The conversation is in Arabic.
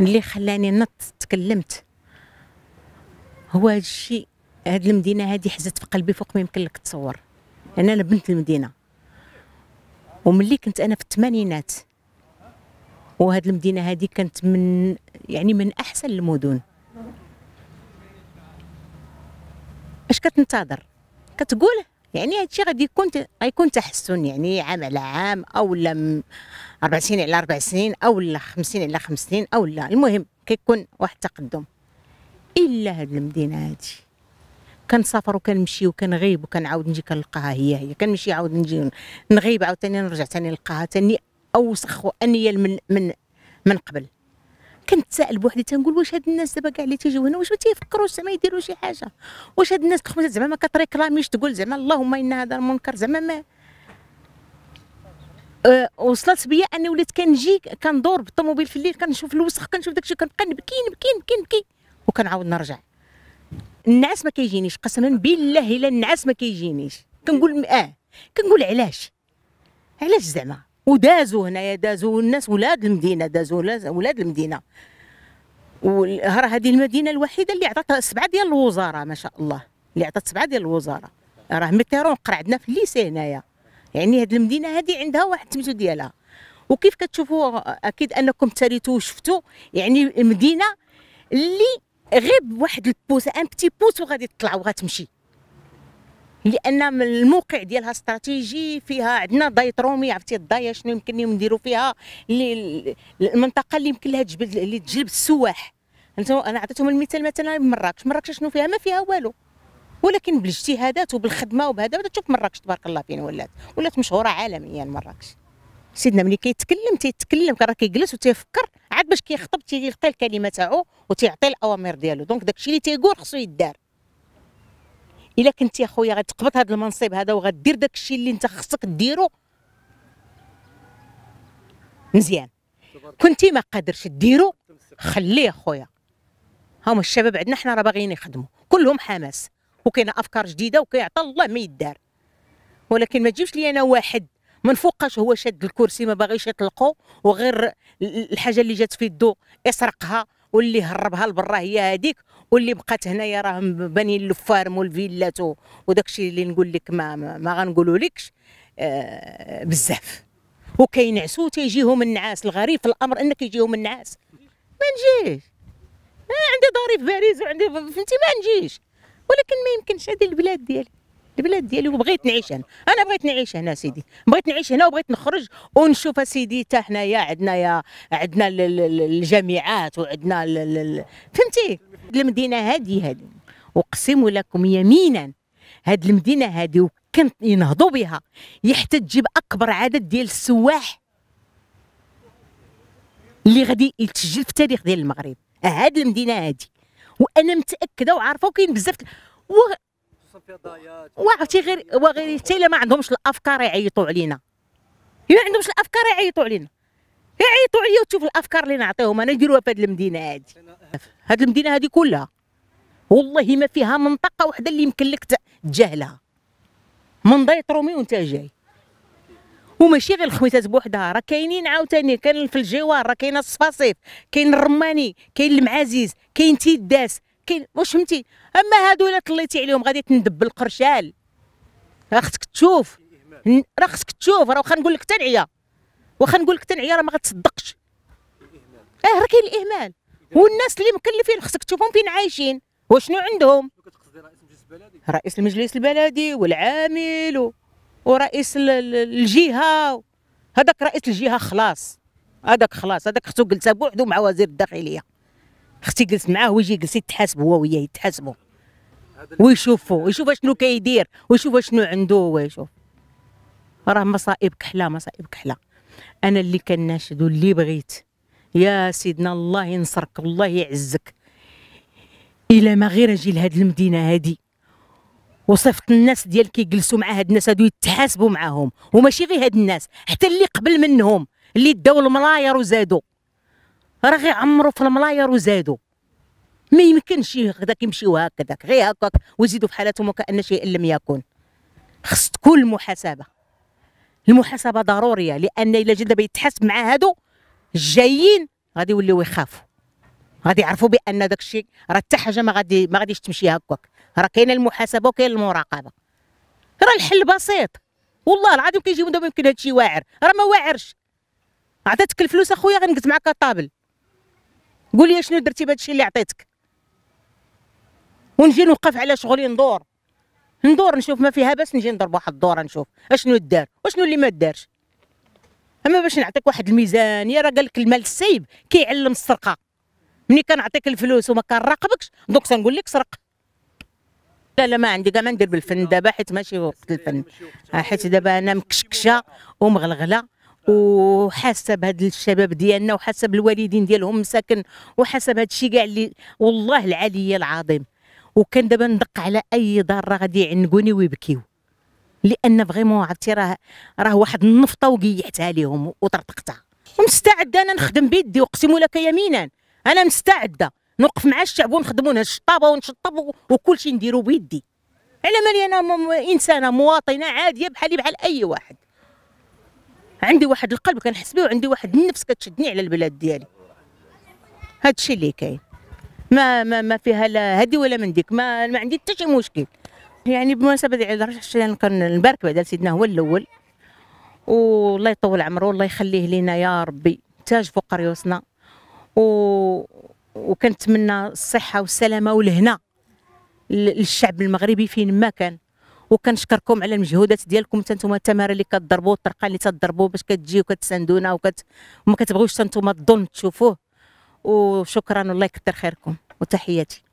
اللي خلاني نط تكلمت هو هذا الشيء هاد المدينه هادي حزت في قلبي فوق ما يمكن لك تصور انا انا بنت المدينه وملي كنت انا في الثمانينات وهاد المدينه هادي كانت من يعني من احسن المدن اش كتنتظر كتقوله يعني هادشي غادي يكون غيكون تحسن يعني عام على عام او لا سنين على 4 سنين او لا 50 على خمس سنين او لا المهم كيكون واحد التقدم الا هاد المدينه هادي كنسافر وكنمشي وكنغيب وكنعاود نجي كنلقاها هي هي كنمشي عاود نجي نغيب عاوتاني نرجع تاني نلقاها تاني اوسخ وانيل من من من قبل كنتسائل بوحدي تنقول واش هاد الناس دابا كاع اللي تيجيو هنا واش ما تيفكروش زعما يديروا شي حاجه واش هاد الناس تخمس زعما ما كتريكلاميش تقول زعما اللهم ان هذا المنكر زعما ما أه وصلت بيا اني وليت كنجي كندور بالطوموبيل في الليل كنشوف الوسخ كنشوف داكشي كنبقى نبكي نبكي نبكي نبكي وكنعاود نرجع النعاس ما كيجينيش قسما بالله الا النعاس ما كيجينيش كنقول اه كنقول علاش علاش زعما ودازوا هنايا دازوا الناس ولاد المدينه دازوا ولاد المدينه راه هذه المدينه الوحيده اللي عطاتها سبعه ديال الوزاره ما شاء الله اللي عطات سبعه ديال الوزاره راه ميتيرون قرا عندنا في الليسي هنايا يعني هذه المدينه هذه عندها واحد التمثيل ديالها وكيف كتشوفوا اكيد انكم تريتوا وشفتوا يعني المدينه اللي غير بواحد البوس ان بتي بوس وغادي تطلع وغتمشي لان من الموقع ديالها استراتيجي فيها عندنا دايت رومي عرفتي الضايه شنو يمكن نديروا فيها المنطقه اللي يمكن لها تجبد اللي تجلب السواح انا عطيتهم المثال مثلا مراكش مراكش شنو فيها ما فيها والو ولكن بالاجتهادات وبالخدمه وبهذا تشوف مراكش تبارك الله فين ولات ولات مشهوره عالميا مراكش سيدنا ملي كيتكلم تيتكلم راه كيجلس وتيفكر عاد باش كيخطب تيلقى الكلمه تاعو وتيعطي الاوامر ديالو دونك داكشي اللي تيقول خصو يدار الا كنتي اخويا غتقبط هذا المنصب هذا وغدير داك الشيء اللي انت خصك ديرو مزيان كنتي ما قادرش ديرو خليه اخويا هما الشباب عندنا حنا راه باغيين يخدموا كلهم حماس وكاينه افكار جديده وكيعطى الله ما يدار ولكن ما تجيبش لي انا واحد من فوقاش هو شاد الكرسي ما باغيش يطلقو وغير الحاجه اللي جات في يدو يسرقها واللي هربها لبرا هي هذيك واللي بقات هنايا راه بانين الفارم والفيلات وداك الشيء اللي نقول لك ما ما غنقولوا لكش آه بزاف وكينعسوا تيجيهم النعاس الغريب في الامر ان كيجيهم النعاس ما نجيش عندي داري في باريس وعندي فهمتي ما نجيش ولكن ما يمكنش هذه البلاد ديالي البلاد ديالي وبغيت نعيش هنا انا بغيت نعيش هنا سيدي بغيت نعيش هنا وبغيت نخرج ونشوف سيدي حتى حنايا عندنا يا عندنا الجامعات وعندنا فهمتي المدينه هذه هذه اقسم لكم يمينا هاد المدينه هذه وكان ينهضوا بها يحتج تجيب اكبر عدد ديال السواح اللي غادي يتسجل في التاريخ ديال المغرب هاد المدينه هذه وانا متاكده وعارفه وكاين بزاف وعرفتي غير وغير حتى الا ما عندهمش الافكار يعيطوا علينا الا عندهمش الافكار يعيطوا علينا يعيطوا عليا وتشوف الافكار اللي نعطيهم انا نديروها في هذه المدينه هذه هذه المدينه هذه كلها والله ما فيها منطقه وحده اللي يمكن لك تجاهلها من ضيط رومي وانت جاي وماشي غير الخميسات بوحدها راه كاينين عاوتاني كاين في الجوار راه كاين الصفاصيف كاين الرماني كاين المعازيز كاين تيداس كاين واش فهمتي اما هادو الا طليتي عليهم غادي تندب القرشال راه خصك تشوف راه خصك تشوف راه واخا نقول لك تنعيا واخا نقول لك تنعيا راه ما غتصدقش اه راه كاين الاهمال والناس اللي مكلفين خصك تشوفهم فين عايشين وشنو عندهم رئيس المجلس البلدي والعامل و... ورئيس الجهه هذاك رئيس الجهه خلاص هذاك خلاص هذاك خصو جلسه بوحدو مع وزير الداخليه اختي جلست معاه ويجي يجلس يتحاسب هو وياه يتحاسبوا ويشوفوا يشوف شنو كيدير ويشوف شنو عنده ويشوف راه مصائب كحله مصائب كحله انا اللي كناشد واللي بغيت يا سيدنا الله ينصرك الله يعزك الا ما غير اجي لهاد المدينه هادي وصفت الناس ديال كيجلسوا مع هاد الناس هادو يتحاسبوا معاهم وماشي غير هاد الناس حتى اللي قبل منهم اللي داو الملاير وزادوا راه غيعمروا في الملاير وزادوا ما يمكنش هكذاك يمشيو هكذاك غير هكاك ويزيدوا في حالتهم وكأن شيء لم يكن خص تكون المحاسبه المحاسبه ضروريه لان الا جد يتحاسب مع هادو الجايين غادي يوليو يخافوا غادي يعرفوا بان داك الشيء راه حتى حاجه ما غادي ما غاديش تمشي هكاك راه كاينه المحاسبه وكاين المراقبه راه الحل بسيط والله العظيم كيجيو دابا يمكن هادشي واعر راه ما واعرش عطاتك الفلوس اخويا غنقز معاك الطابل قول لي شنو درتي بهذا الشيء اللي عطيتك ونجي نوقف على شغلي ندور ندور نشوف ما فيها باس نجي نضرب واحد الدوره نشوف اشنو دار واشنو اللي ما دارش اما باش نعطيك واحد الميزانيه راه قال لك المال السايب كيعلم السرقه ملي كنعطيك الفلوس وما كنراقبكش دوك تنقول لك سرق لا لا ما عندي كاع ما ندير بالفن دابا حيت ماشي وقت الفن آه، حيت دابا انا مكشكشه ومغلغله وحاسه بهاد الشباب ديالنا وحاسه بالوالدين ديالهم مساكن وحاسه هاد الشيء كاع اللي والله العلي العظيم وكان دابا ندق على اي دار راه غادي يعنقوني ويبكيو لان فريمون عرفتي راه راه واحد النفطه وقيحتها عليهم وطرطقتها ومستعده انا نخدم بيدي اقسم لك يمينا انا مستعده نوقف مع الشعب ونخدموا الشطابه ونشطب وكل شيء نديرو بيدي على مالي انا انسانه مواطنه عاديه بحالي بحال اي واحد عندي واحد القلب كنحس به وعندي واحد النفس كتشدني على البلاد ديالي هذا الشيء اللي كاين ما ما ما فيها لا هدي ولا من ديك ما, ما عندي حتى شي مشكل يعني بمناسبه الرجل يعني كنبارك بعدا سيدنا هو الاول والله يطول عمره والله يخليه لينا يا ربي تاج فوق ريوسنا و... وكنتمنى الصحه والسلامه والهنا للشعب المغربي فين ما كان وكنشكركم على المجهودات ديالكم حتى نتوما التمارين اللي كتضربوا الطرقان اللي تضربوا باش كتجي وكتساندونا وكت وما كتبغيوش حتى نتوما الظلم تشوفوه وشكرا والله يكثر خيركم وتحياتي